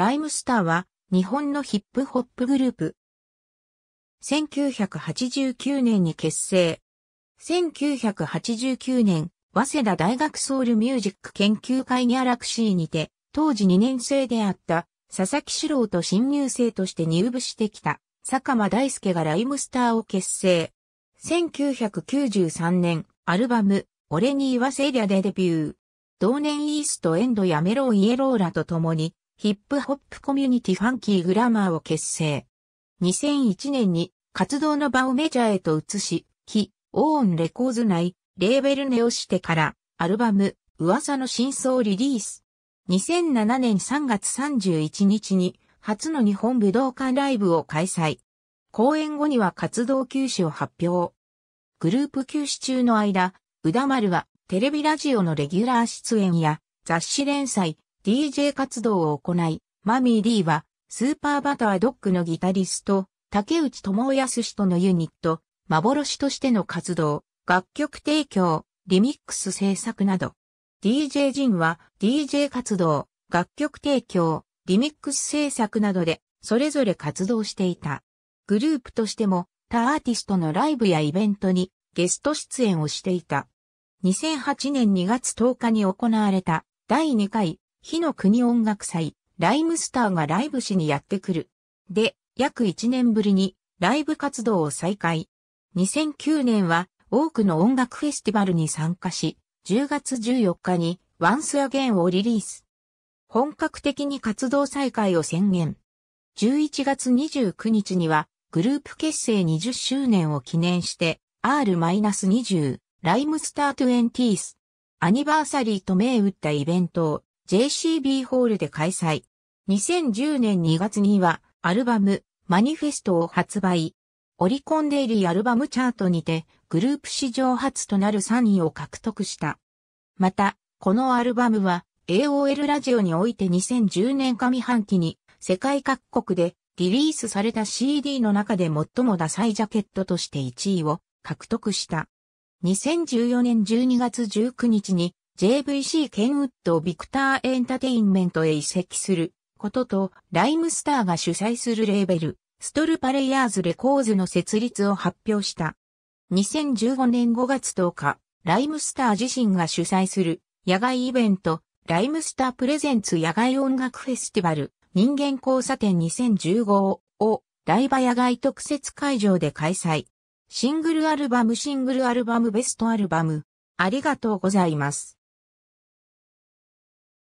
ライムスターは日本のヒップホップグループ。1989年に結成。1989年、早稲田大学ソウルミュージック研究会ギャラクシーにて、当時2年生であった佐々木史郎と新入生として入部してきた坂間大輔がライムスターを結成。1993年、アルバム、俺に言わせりゃでデビュー。同年イーストエンドやメローイエローラと共に、ヒップホップコミュニティファンキーグラマーを結成。2001年に活動の場をメジャーへと移し、非オーンレコーズ内、レーベルネをしてから、アルバム、噂の真相リリース。2007年3月31日に、初の日本武道館ライブを開催。公演後には活動休止を発表。グループ休止中の間、宇田丸はテレビラジオのレギュラー出演や雑誌連載、DJ 活動を行い、マミー・リーは、スーパーバタードッグのギタリスト、竹内智康氏とのユニット、幻としての活動、楽曲提供、リミックス制作など。DJ ジンは DJ 活動、楽曲提供、リミックス制作などで、それぞれ活動していた。グループとしても、他アーティストのライブやイベントにゲスト出演をしていた。2008年2月10日に行われた第2回火の国音楽祭、ライムスターがライブしにやってくる。で、約1年ぶりにライブ活動を再開。2009年は多くの音楽フェスティバルに参加し、10月14日に Once Again をリリース。本格的に活動再開を宣言。11月29日にはグループ結成20周年を記念して R-20 ライムスター20スアニバーサリーと銘打ったイベントを JCB ホールで開催。2010年2月にはアルバムマニフェストを発売。オリコンデイリーアルバムチャートにてグループ史上初となる3位を獲得した。また、このアルバムは AOL ラジオにおいて2010年上半期に世界各国でリリースされた CD の中で最もダサいジャケットとして1位を獲得した。2014年12月19日に JVC ケンウッド・ビクター・エンタテインメントへ移籍することと、ライムスターが主催するレーベル、ストルパレイヤーズ・レコーズの設立を発表した。2015年5月10日、ライムスター自身が主催する野外イベント、ライムスタープレゼンツ野外音楽フェスティバル、人間交差点2015を、ライバ野外特設会場で開催。シングルアルバムシングルアルバムベストアルバム、ありがとうございます。